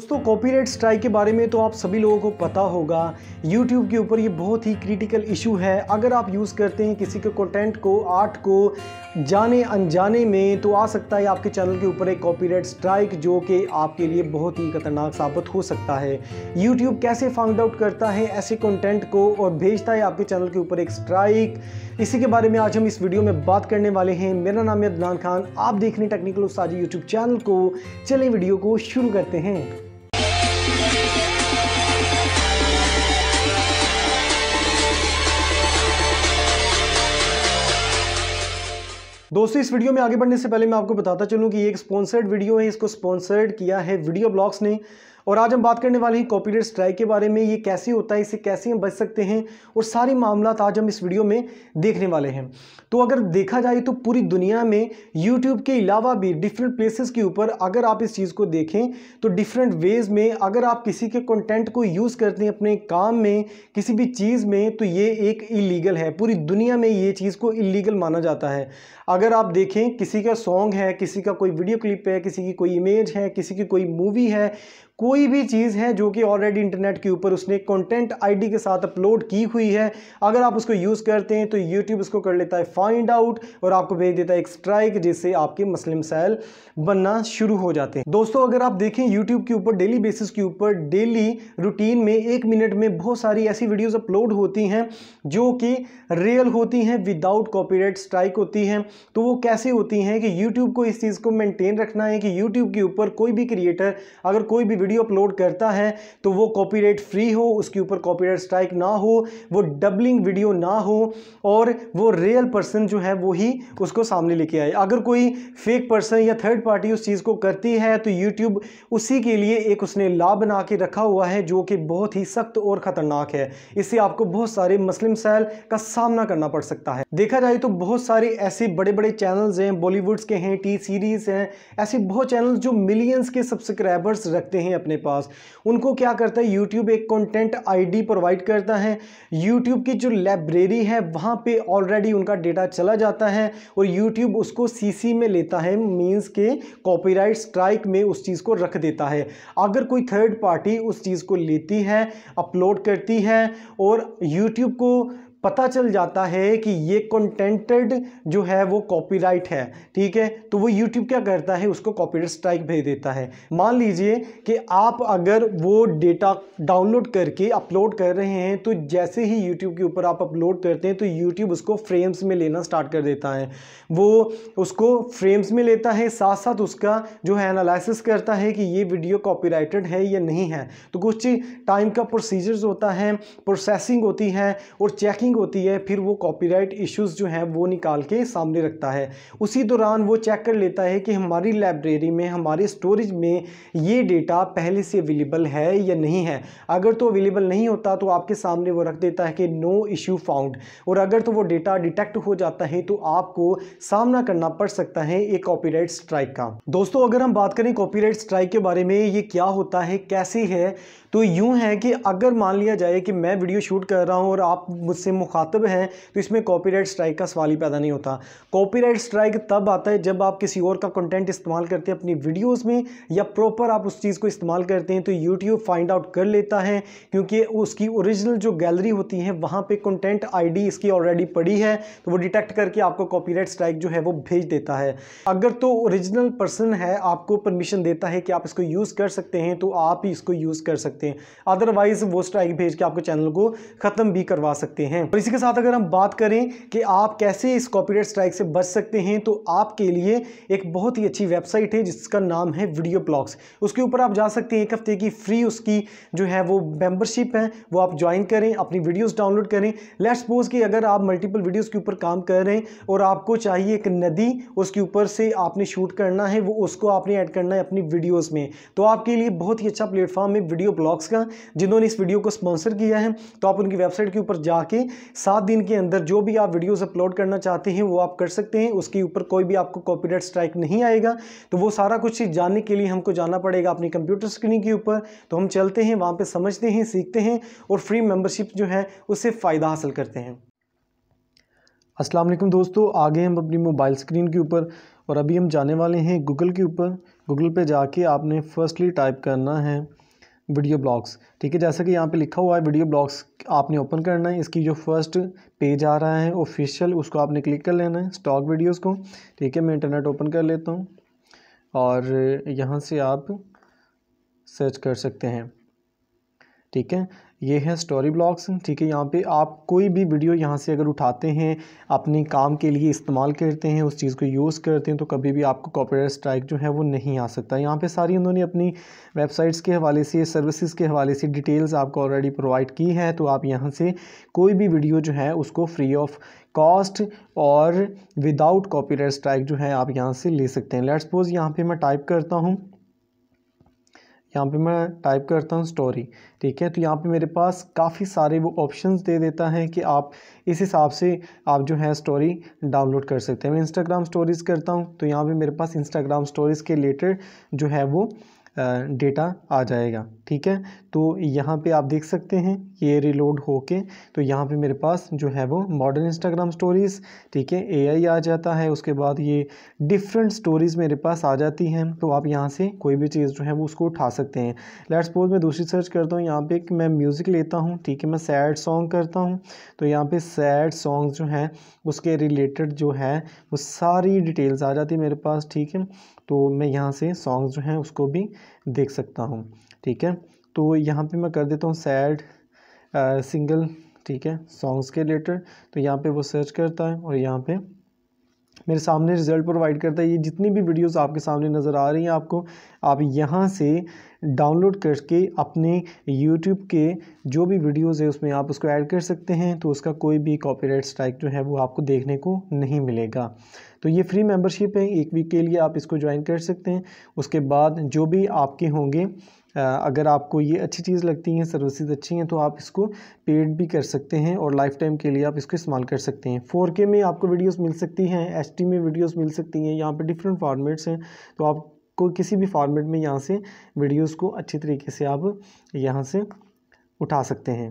दोस्तों copyright strike के बारे में तो आप सभी लोगों को पता होगा यूट्यूब के ऊपर ये बहुत ही क्रिटिकल इशू है अगर आप यूज़ करते हैं किसी के कंटेंट को आर्ट को जाने अनजाने में तो आ सकता है आपके चैनल के ऊपर एक कॉपीराइट स्ट्राइक जो कि आपके लिए बहुत ही खतरनाक साबित हो सकता है यूट्यूब कैसे फाउंड आउट करता है ऐसे कॉन्टेंट को और भेजता है आपके चैनल के ऊपर एक स्ट्राइक इसी के बारे में आज हम इस वीडियो में बात करने वाले हैं मेरा नाम है अदनान खान आप देख रहे हैं टेक्निकल उस्ताजी यूट्यूब चैनल को चले वीडियो को शुरू करते हैं दोस्तों इस वीडियो में आगे बढ़ने से पहले मैं आपको बताता चलूँ कि ये एक स्पॉन्सर्ड वीडियो है इसको स्पॉन्सर्ड किया है वीडियो ब्लॉग्स ने और आज हम बात करने वाले हैं कॉपीराइट स्ट्राइक के बारे में ये कैसे होता है इसे कैसे हम बच सकते हैं और सारे मामला आज हम इस वीडियो में देखने वाले हैं तो अगर देखा जाए तो पूरी दुनिया में यूट्यूब के अलावा भी डिफरेंट प्लेसेस के ऊपर अगर आप इस चीज़ को देखें तो डिफरेंट वेज में अगर आप किसी के कंटेंट को यूज़ करते हैं अपने काम में किसी भी चीज़ में तो ये एक इलीगल है पूरी दुनिया में ये चीज़ को इलीगल माना जाता है अगर आप देखें किसी का सॉन्ग है किसी का कोई वीडियो क्लिप है किसी की कोई इमेज है किसी की कोई मूवी है कोई भी चीज़ है जो कि ऑलरेडी इंटरनेट के ऊपर उसने कंटेंट आईडी के साथ अपलोड की हुई है अगर आप उसको यूज़ करते हैं तो यूट्यूब उसको कर लेता है फाइंड आउट और आपको भेज देता है एक स्ट्राइक जिससे आपके मसले मसाइल बनना शुरू हो जाते हैं दोस्तों अगर आप देखें यूट्यूब के ऊपर डेली बेसिस के ऊपर डेली रूटीन में एक मिनट में बहुत सारी ऐसी वीडियोज़ अपलोड होती हैं जो कि रियल होती हैं विदाउट कॉपी स्ट्राइक होती हैं तो वो कैसे होती हैं कि यूट्यूब को इस चीज़ को मेनटेन रखना है कि यूट्यूब के ऊपर कोई भी क्रिएटर अगर कोई भी वीडियो अपलोड करता है तो वो कॉपीराइट फ्री हो उसके ऊपर कॉपीराइट स्ट्राइक ना हो वो डबलिंग वीडियो ना हो और वो रियल पर्सन जो है वो ही उसको सामने लेके आए अगर कोई फेक पर्सन या थर्ड पार्टी उस चीज़ को करती है तो यूट्यूब उसी के लिए एक उसने ला बना के रखा हुआ है जो कि बहुत ही सख्त और ख़तरनाक है इससे आपको बहुत सारे मुस्लिम सैल का सामना करना पड़ सकता है देखा जाए तो बहुत सारे ऐसे बड़े बड़े चैनल्स हैं बॉलीवुड्स के हैं टी सीरीज़ हैं ऐसे बहुत चैनल्स जो मिलियंस के सब्सक्राइबर्स रखते हैं अपने पास उनको क्या करता है यूट्यूब एक कंटेंट आईडी प्रोवाइड करता है यूट्यूब की जो लाइब्रेरी है वहाँ पे ऑलरेडी उनका डेटा चला जाता है और यूट्यूब उसको सीसी में लेता है मींस के कॉपीराइट स्ट्राइक में उस चीज़ को रख देता है अगर कोई थर्ड पार्टी उस चीज़ को लेती है अपलोड करती है और यूट्यूब को पता चल जाता है कि ये कंटेंटेड जो है वो कॉपीराइट है ठीक है तो वो यूट्यूब क्या करता है उसको कॉपीराइट स्ट्राइक भेज देता है मान लीजिए कि आप अगर वो डेटा डाउनलोड करके अपलोड कर रहे हैं तो जैसे ही यूट्यूब के ऊपर आप अपलोड करते हैं तो यूट्यूब उसको फ्रेम्स में लेना स्टार्ट कर देता है वो उसको फ्रेम्स में लेता है साथ साथ उसका जो है एनालिसिस करता है कि ये वीडियो कॉपीराइटेड है या नहीं है तो कुछ टाइम का प्रोसीजर्स होता है प्रोसेसिंग होती है और चेकिंग हियरिंग होती है फिर वो कॉपीराइट इश्यूज जो हैं वो निकाल के सामने रखता है उसी दौरान वो चेक कर लेता है कि हमारी लाइब्रेरी में हमारे स्टोरेज में ये डेटा पहले से अवेलेबल है या नहीं है अगर तो अवेलेबल नहीं होता तो आपके सामने वो रख देता है कि नो इशू फाउंड और अगर तो वो डेटा डिटेक्ट हो जाता है तो आपको सामना करना पड़ सकता है एक कॉपी स्ट्राइक का दोस्तों अगर हम बात करें कॉपीराइट स्ट्राइक के बारे में ये क्या होता है कैसे है तो यूँ है कि अगर मान लिया जाए कि मैं वीडियो शूट कर रहा हूँ और आप मुझसे मुखातब हैं तो इसमें कॉपीराइट स्ट्राइक का सवाल ही पैदा नहीं होता कॉपीराइट स्ट्राइक तब आता है जब आप किसी और का कंटेंट इस्तेमाल करते हैं अपनी वीडियोस में या प्रॉपर आप उस चीज़ को इस्तेमाल करते हैं तो यूट्यूब फाइंड आउट कर लेता है क्योंकि उसकी ओरिजिनल जो गैलरी होती है वहाँ पर कंटेंट डी इसकी ऑलरेडी पड़ी है तो वो डिटेक्ट करके आपको राइट स्ट्राइक जो है वो भेज देता है अगर तो ओरिजिनल पर्सन है आपको परमिशन देता है कि आप इसको यूज़ कर सकते हैं तो आप ही इसको यूज़ कर सकते हैं अदरवाइज़ वो स्ट्राइक भेज के आपके चैनल को ख़त्म भी करवा सकते हैं और इसी के साथ अगर हम बात करें कि आप कैसे इस कॉपीराइट स्ट्राइक से बच सकते हैं तो आपके लिए एक बहुत ही अच्छी वेबसाइट है जिसका नाम है वीडियो ब्लॉग्स उसके ऊपर आप जा सकते हैं एक हफ्ते की फ्री उसकी जो है वो मेम्बरशिप है वो आप ज्वाइन करें अपनी वीडियोज़ डाउनलोड करें लेट सपोज कि अगर आप मल्टीपल वीडियोज़ के ऊपर काम कर रहे हैं और आपको चाहिए एक नदी उसके ऊपर से आपने शूट करना है वो उसको आपने ऐड करना है अपनी वीडियोस में तो आपके लिए बहुत ही अच्छा प्लेटफॉर्म है वीडियो ब्लॉग्स का जिन्होंने इस वीडियो को स्पॉन्सर किया है तो आप उनकी वेबसाइट के ऊपर जाके सात दिन के अंदर जो भी आप वीडियोस अपलोड करना चाहते हैं वो आप कर सकते हैं उसके ऊपर कोई भी आपको कॉपीराइट स्ट्राइक नहीं आएगा तो वो सारा कुछ जानने के लिए हमको जाना पड़ेगा अपनी कंप्यूटर स्क्रीन के ऊपर तो हम चलते हैं वहाँ पर समझते हैं सीखते हैं और फ्री मेम्बरशिप जो है उससे फ़ायदा हासिल करते हैं असलम दोस्तों आगे हम अपनी मोबाइल स्क्रीन के ऊपर और अभी हम जाने वाले हैं गूगल के ऊपर गूगल पे जाके आपने फर्स्टली टाइप करना है वीडियो ब्लॉग्स ठीक है जैसा कि यहाँ पे लिखा हुआ है वीडियो ब्लॉग्स आपने ओपन करना है इसकी जो फर्स्ट पेज आ रहा है ऑफिशियल उसको आपने क्लिक कर लेना है स्टॉक वीडियोस को ठीक है मैं इंटरनेट ओपन कर लेता हूँ और यहाँ से आप सर्च कर सकते हैं ठीक है ये हैं स्टोरी ब्लॉग्स ठीक है यहाँ पे आप कोई भी वीडियो यहाँ से अगर उठाते हैं अपने काम के लिए इस्तेमाल करते हैं उस चीज़ को यूज़ करते हैं तो कभी भी आपको कॉपीराइट स्ट्राइक जो है वो नहीं आ सकता यहाँ पे सारी उन्होंने अपनी वेबसाइट्स के हवाले से सर्विसेज के हवाले से डिटेल्स आपको ऑलरेडी प्रोवाइड की है तो आप यहाँ से कोई भी वीडियो जो है उसको फ्री ऑफ कॉस्ट और विदाउट कॉपीराइट स्ट्राइक जो है आप यहाँ से ले सकते हैं लेट्स सपोज यहाँ पर मैं टाइप करता हूँ यहाँ पे मैं टाइप करता हूँ स्टोरी ठीक है तो यहाँ पे मेरे पास काफ़ी सारे वो ऑप्शंस दे देता है कि आप इस हिसाब से आप जो है स्टोरी डाउनलोड कर सकते हैं मैं इंस्टाग्राम स्टोरीज़ करता हूँ तो यहाँ पे मेरे पास इंस्टाग्राम स्टोरीज़ के रिलेटेड जो है वो डेटा आ जाएगा ठीक है तो यहाँ पे आप देख सकते हैं ये रिलोड होके तो यहाँ पे मेरे पास जो है वो मॉडर्न इंस्टाग्राम स्टोरीज़ ठीक है एआई आ जाता है उसके बाद ये डिफरेंट स्टोरीज़ मेरे पास आ जाती हैं तो आप यहाँ से कोई भी चीज़ जो है वो उसको उठा सकते हैं लेट्स सपोज मैं दूसरी सर्च करता हूँ यहाँ पे कि मैं म्यूज़िक लेता हूँ ठीक है मैं सैड सॉन्ग करता हूँ तो यहाँ पर सैड सॉन्ग जो हैं उसके रिलेटेड जो है वो सारी डिटेल्स आ जाती है मेरे पास ठीक है तो मैं यहाँ से सॉन्ग्स जो हैं उसको भी देख सकता हूँ ठीक है तो यहाँ पे मैं कर देता हूँ सैड सिंगल ठीक है सॉन्ग्स के रिलेटेड तो यहाँ पे वो सर्च करता है और यहाँ पे मेरे सामने रिज़ल्ट प्रोवाइड करता है ये जितनी भी वीडियोस आपके सामने नज़र आ रही हैं आपको आप यहाँ से डाउनलोड करके अपने यूट्यूब के जो भी वीडियोस है उसमें आप उसको ऐड कर सकते हैं तो उसका कोई भी कॉपीराइट स्ट्राइक जो है वो आपको देखने को नहीं मिलेगा तो ये फ्री मेंबरशिप है एक वीक के लिए आप इसको ज्वाइन कर सकते हैं उसके बाद जो भी आपके होंगे अगर आपको ये अच्छी चीज़ लगती हैं सर्विसेज अच्छी हैं तो आप इसको पेड भी कर सकते हैं और लाइफ टाइम के लिए आप इसको इस्तेमाल कर सकते हैं 4K में आपको वीडियोस मिल सकती हैं एच में वीडियोस मिल सकती हैं यहाँ पे डिफरेंट फॉर्मेट्स हैं तो आपको किसी भी फॉर्मेट में यहाँ से वीडियोस को अच्छे तरीके से आप यहाँ से उठा सकते हैं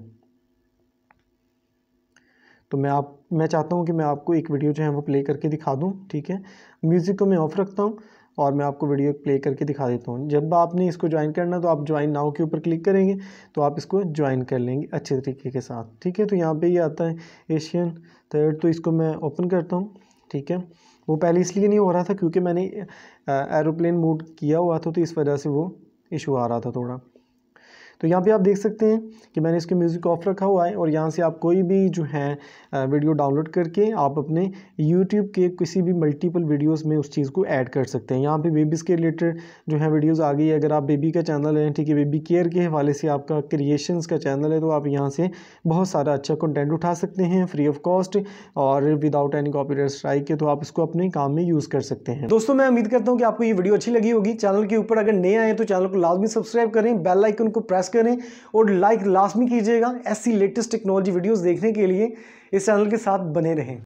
तो मैं आप मैं चाहता हूँ कि मैं आपको एक वीडियो जो है वो प्ले करके दिखा दूँ ठीक है म्यूज़िक को मैं ऑफ रखता हूँ और मैं आपको वीडियो प्ले करके दिखा देता हूँ जब आपने इसको ज्वाइन करना तो आप ज्वाइन नाव के ऊपर क्लिक करेंगे तो आप इसको ज्वाइन कर लेंगे अच्छे तरीके के साथ ठीक है तो यहाँ पे ये आता है एशियन थर्ड तो इसको मैं ओपन करता हूँ ठीक है वो पहले इसलिए नहीं हो रहा था क्योंकि मैंने एरोप्लेन मोड किया हुआ था तो इस वजह से वो इशू आ रहा था थोड़ा तो यहाँ पे आप देख सकते हैं कि मैंने इसके म्यूज़िक ऑफ रखा हुआ है और यहाँ से आप कोई भी जो है वीडियो डाउनलोड करके आप अपने यूट्यूब के किसी भी मल्टीपल वीडियोज़ में उस चीज़ को ऐड कर सकते हैं यहाँ पर बेबीज़ के रिलेटेड जो है वीडियोज़ आ गई है अगर आप बेबी का चैनल है ठीक है बेबी केयर के हवाले से आपका क्रिएशन का चैनल है तो आप यहाँ से बहुत सारा अच्छा कंटेंट उठा सकते हैं फ्री ऑफ कॉस्ट और विदाउट एनी कॉपीराइट स्ट्राइक के तो आप इसको अपने काम में यूज़ कर सकते हैं दोस्तों मैं उम्मीद करता हूँ कि आपको ये वीडियो अच्छी लगी होगी चैनल के ऊपर अगर नए आए तो चैनल को लाजमी सब्सक्राइब करें बेल आइकन को प्रेस करें और लाइक लाजमी कीजिएगा ऐसी लेटेस्ट टेक्नोलॉजी वीडियोस देखने के लिए इस चैनल के साथ बने रहें